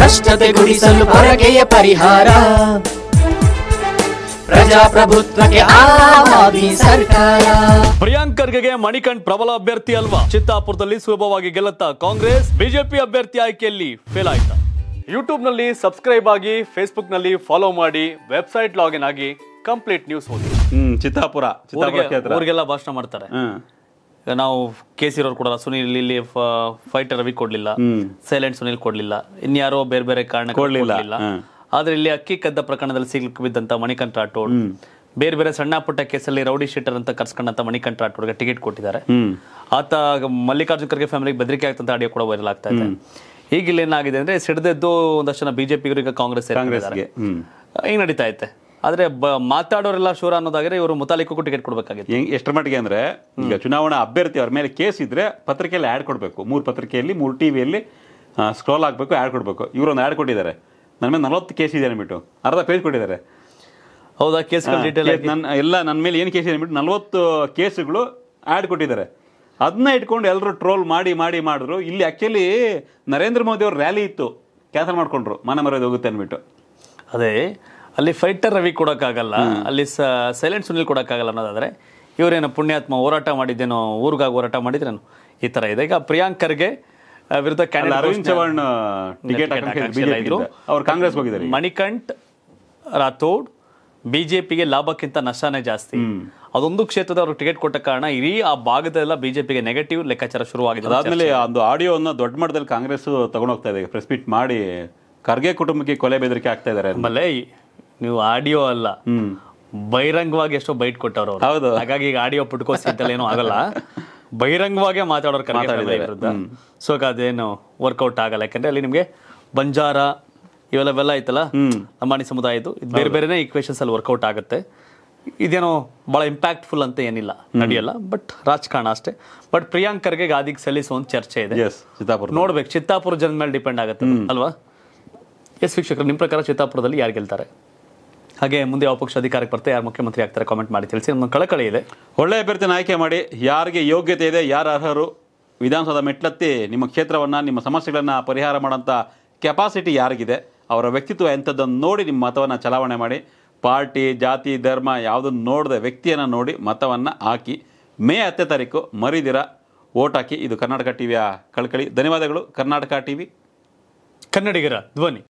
ಭ್ರಷ್ಟತೆ ಗುಡಿಸಲು ಪರಕೆಯ ಪರಿಹಾರ ಪ್ರಜಾಪ್ರಭುತ್ವಕ್ಕೆ ಸರ್ಕಾರ ಪ್ರಿಯಾಂಕ್ ಖರ್ಗೆಗೆ ಮಣಿಕಂಠ್ ಪ್ರಬಲ ಅಭ್ಯರ್ಥಿ ಅಲ್ವಾ ಚಿತ್ತಾಪುರದಲ್ಲಿ ಸುಲಭವಾಗಿ ಗೆಲ್ಲತ್ತ ಕಾಂಗ್ರೆಸ್ ಬಿಜೆಪಿ ಅಭ್ಯರ್ಥಿ ಆಯ್ಕೆಯಲ್ಲಿ ಫೇಲ್ ಆಯ್ತಾ ಯೂಟ್ಯೂಬ್ ನಲ್ಲಿ ಸಬ್ಸ್ಕ್ರೈಬ್ ಆಗಿ ಫೇಸ್ಬುಕ್ ನಲ್ಲಿ ಫಾಲೋ ಮಾಡಿ ವೆಬ್ಸೈಟ್ ಲಾಗಿನ್ ಆಗಿ ಕಂಪ್ಲೀಟ್ ನ್ಯೂಸ್ ಓದಿ ಹ್ಮ್ ಚಿತ್ತಾಪುರ ಅವ್ರಿಗೆಲ್ಲ ಭಾಷಣ ಮಾಡ್ತಾರೆ ನಾವು ಕೆ ಸಿ ಅವರು ಕೊಡಲ್ಲ ಸುನೀಲ್ ಇಲ್ಲಿ ಫೈಟರ್ ರವಿ ಕೊಡ್ಲಿಲ್ಲ ಸೈಲೆಂಟ್ ಸುನೀಲ್ ಕೊಡ್ಲಿಲ್ಲ ಇನ್ಯಾರೋ ಬೇರೆ ಬೇರೆ ಕಾರಣ ಕೊಡ್ಲಿಲ್ಲ ಆದ್ರೆ ಇಲ್ಲಿ ಅಕ್ಕಿ ಕದ್ದ ಪ್ರಕರಣದಲ್ಲಿ ಸಿಗ್ಲಿಕ್ಕೆ ಬಿದ್ದಂತ ಮಣಿಕಂಠ ರಾಠೋಡ್ ಬೇರೆ ಬೇರೆ ಸಣ್ಣ ಪುಟ್ಟ ಕೇಸಲ್ಲಿ ರೌಡಿ ಶೀಟರ್ ಅಂತ ಕರ್ಸ್ಕೊಂಡಂತ ಮಣಿಕಂಠ ರಾಠೋಡ್ಗೆ ಟಿಕೆಟ್ ಕೊಟ್ಟಿದ್ದಾರೆ ಆತ ಮಲ್ಲಿಕಾರ್ಜುನ್ ಖರ್ಗೆ ಫ್ಯಾಮಿಲಿಗೆ ಬೆದರಿಕೆ ಆಗ್ತಂತ ಆಡಿಯೋ ಕೂಡ ವೈರಲ್ ಆಗ್ತಾ ಇದೆ ಈಗ ಇಲ್ಲಿ ಏನಾಗಿದೆ ಅಂದ್ರೆ ಸಿಡದೆದ್ದು ಒಂದಷ್ಟು ಜನ ಈಗ ಕಾಂಗ್ರೆಸ್ ಕಾಂಗ್ರೆಸ್ಗೆ ಹಿಂಗ್ ನಡೀತಾ ಐತೆ ಆದ್ರೆ ಬ ಮಾತಾಡೋರೆಲ್ಲ ಶೂರ ಅನ್ನೋದಾದ್ರೆ ಇವರು ಮುತಾಲಿಕಕ್ಕೂ ಟಿಕೆಟ್ ಕೊಡ್ಬೇಕಾಗಿತ್ತು ಎಷ್ಟು ಎಷ್ಟರ ಮಟ್ಟಿಗೆ ಅಂದ್ರೆ ಈಗ ಚುನಾವಣಾ ಅಭ್ಯರ್ಥಿ ಅವ್ರ ಮೇಲೆ ಕೇಸ್ ಇದ್ರೆ ಪತ್ರಿಕೆಯಲ್ಲಿ ಆ್ಯಡ್ ಕೊಡಬೇಕು ಮೂರು ಪತ್ರಿಕೆಯಲ್ಲಿ ಮೂರು ಟಿವಿಯಲ್ಲಿ ವಿಯಲ್ಲಿ ಸ್ಕ್ರೋಲ್ ಆಗಬೇಕು ಆ್ಯಡ್ ಕೊಡಬೇಕು ಇವರು ಒಂದು ಆ್ಯಡ್ ಕೊಟ್ಟಿದ್ದಾರೆ ನನ್ನ ಮೇಲೆ ನಲವತ್ತು ಕೇಸ್ ಇದೆ ಅಂದ್ಬಿಟ್ಟು ಅರ್ಧ ಪೇಜ್ ಕೊಟ್ಟಿದ್ದಾರೆ ಹೌದಾ ಕೇಸ್ ನನ್ನ ಎಲ್ಲ ನನ್ನ ಮೇಲೆ ಏನು ಕೇಸ್ ಇದೆ ಅನ್ಬಿಟ್ಟು ನಲವತ್ತು ಕೇಸುಗಳು ಆ್ಯಡ್ ಕೊಟ್ಟಿದ್ದಾರೆ ಅದನ್ನ ಇಟ್ಕೊಂಡು ಎಲ್ಲರೂ ಟ್ರೋಲ್ ಮಾಡಿ ಮಾಡಿ ಮಾಡಿದ್ರು ಇಲ್ಲಿ ಆ್ಯಕ್ಚುಲಿ ನರೇಂದ್ರ ಮೋದಿ ಅವ್ರ ರ್ಯಾಲಿ ಇತ್ತು ಕ್ಯಾನ್ಸಲ್ ಮಾಡಿಕೊಂಡ್ರು ಮನೆ ಮರದ ಹೋಗುತ್ತೆ ಅನ್ಬಿಟ್ಟು ಅದೇ ಅಲ್ಲಿ ಫೈಟರ್ ರವಿ ಕೊಡೋಕ್ಕಾಗಲ್ಲ ಅಲ್ಲಿ ಸೈಲೆಂಟ್ ಸುನಿಲ್ ಕೊಡೋಕ್ಕಾಗಲ್ಲ ಅನ್ನೋದಾದರೆ ಇವರೇನು ಪುಣ್ಯಾತ್ಮ ಹೋರಾಟ ಮಾಡಿದ್ದೇನೋ ಊರಿಗಾಗಿ ಹೋರಾಟ ಮಾಡಿದ್ರೇನು ಈ ಥರ ಇದೆ ಈಗ ಪ್ರಿಯಾಂಕ್ ಖರ್ಗೆ ವಿರುದ್ಧ ಅರವಿಂದ್ ಚವಾಣ್ ಅವ್ರು ಕಾಂಗ್ರೆಸ್ ಹೋಗಿದ್ದಾರೆ ಮಣಿಕಂಠ್ ರಾಥೋಡ್ ಬಿಜೆಪಿಗೆ ಲಾಭಕ್ಕಿಂತ ನಷ್ಟನೇ ಜಾಸ್ತಿ ಅದೊಂದು ಕ್ಷೇತ್ರದ ಅವ್ರಿಗೆ ಟಿಕೆಟ್ ಕೊಟ್ಟ ಕಾರಣ ಇಡೀ ಆ ಭಾಗದಲ್ಲ ಬಿಜೆಪಿಗೆ ನೆಗೆಟಿವ್ ಲೆಕ್ಕಾಚಾರ ಶುರುವಾಗಿದೆ ಅದಾದ್ಮೇಲೆ ಒಂದು ಆಡಿಯೋನ ದೊಡ್ಡ ಮಟ್ಟದಲ್ಲಿ ಕಾಂಗ್ರೆಸ್ ತಗೊಂಡೋಗ್ತಾ ಇದೆ ಪ್ರೆಸ್ ಮಾಡಿ ಖರ್ಗೆ ಕುಟುಂಬಕ್ಕೆ ಕೊಲೆ ಬೆದರಿಕೆ ಆಗ್ತಾ ಇದ್ದಾರೆ ನೀವು ಆಡಿಯೋ ಅಲ್ಲ ಬಹಿರಂಗವಾಗಿ ಎಷ್ಟೋ ಬೈಟ್ ಕೊಟ್ಟವ್ರು ಹೌದು ಹಾಗಾಗಿ ಈಗ ಆಡಿಯೋ ಪುಟ್ಕೋಸಿದ್ದಲ್ಲ ಏನೋ ಆಗಲ್ಲ ಬಹಿರಂಗವಾಗೇ ಮಾತಾಡೋರು ವಿರುದ್ಧ ಸೊ ಅದೇನು ವರ್ಕೌಟ್ ಆಗಲ್ಲ ಯಾಕಂದ್ರೆ ಅಲ್ಲಿ ನಿಮಗೆ ಬಂಜಾರ ಇವೆಲ್ಲವೆಲ್ಲ ಐತಲ್ಲ ಅಂಬಾನಿ ಸಮುದಾಯದ್ದು ಇದು ಬೇರೆ ಬೇರೆನೇ ಇಕ್ವೇಶನ್ಸ್ ಅಲ್ಲಿ ವರ್ಕೌಟ್ ಆಗುತ್ತೆ ಇದೇನೋ ಭಾಳ ಇಂಪ್ಯಾಕ್ಟ್ಫುಲ್ ಅಂತ ಏನಿಲ್ಲ ನಡೆಯಲ್ಲ ಬಟ್ ರಾಜಕಾರಣ ಅಷ್ಟೇ ಬಟ್ ಪ್ರಿಯಾಂಕರ್ಗೆ ಗಾದಿಗೆ ಸಲ್ಲಿಸೋ ಒಂದು ಚರ್ಚೆ ಇದೆ ಚಿತ್ತಾಪುರ ನೋಡ್ಬೇಕು ಚಿತ್ತಾಪುರ ಜನ ಮೇಲೆ ಡಿಪೆಂಡ್ ಆಗುತ್ತೆ ಅಲ್ವಾ ಎಸ್ ವೀಕ್ಷಕರು ನಿಮ್ಮ ಪ್ರಕಾರ ಚಿತ್ತಾಪುರದಲ್ಲಿ ಯಾರು ಗೆಲ್ತಾರೆ ಹಾಗೆ ಮುಂದೆ ಯಾವ ಪಕ್ಷ ಅಧಿಕಾರಕ್ಕೆ ಬರ್ತಾ ಯಾರು ಮುಖ್ಯಮಂತ್ರಿ ಆಗ್ತಾರೆ ಕಾಮೆಂಟ್ ಮಾಡಿ ತಿಳಿಸಿ ನಮ್ಮ ಕಳಕಳಿ ಇದೆ ಒಳ್ಳೆ ಅಭ್ಯರ್ಥಿನ ಆಯ್ಕೆ ಮಾಡಿ ಯಾರಿಗೆ ಯೋಗ್ಯತೆ ಇದೆ ಯಾರು ಅರ್ಹರು ವಿಧಾನಸೌಧ ಮೆಟ್ಲತ್ತಿ ನಿಮ್ಮ ಕ್ಷೇತ್ರವನ್ನು ನಿಮ್ಮ ಸಮಸ್ಯೆಗಳನ್ನು ಪರಿಹಾರ ಮಾಡೋಂಥ ಕೆಪಾಸಿಟಿ ಯಾರಿಗಿದೆ ಅವರ ವ್ಯಕ್ತಿತ್ವ ಎಂಥದ್ದನ್ನು ನೋಡಿ ನಿಮ್ಮ ಮತವನ್ನು ಚಲಾವಣೆ ಮಾಡಿ ಪಾರ್ಟಿ ಜಾತಿ ಧರ್ಮ ಯಾವುದನ್ನು ನೋಡದೆ ವ್ಯಕ್ತಿಯನ್ನು ನೋಡಿ ಮತವನ್ನು ಹಾಕಿ ಮೇ ಹತ್ತನೇ ತಾರೀಕು ಮರಿದಿರ ಓಟ್ ಹಾಕಿ ಇದು ಕರ್ನಾಟಕ ಟಿವಿಯ ಕಳಕಳಿ ಧನ್ಯವಾದಗಳು ಕರ್ನಾಟಕ ಟಿವಿ ಕನ್ನಡಿಗರ ಧ್ವನಿ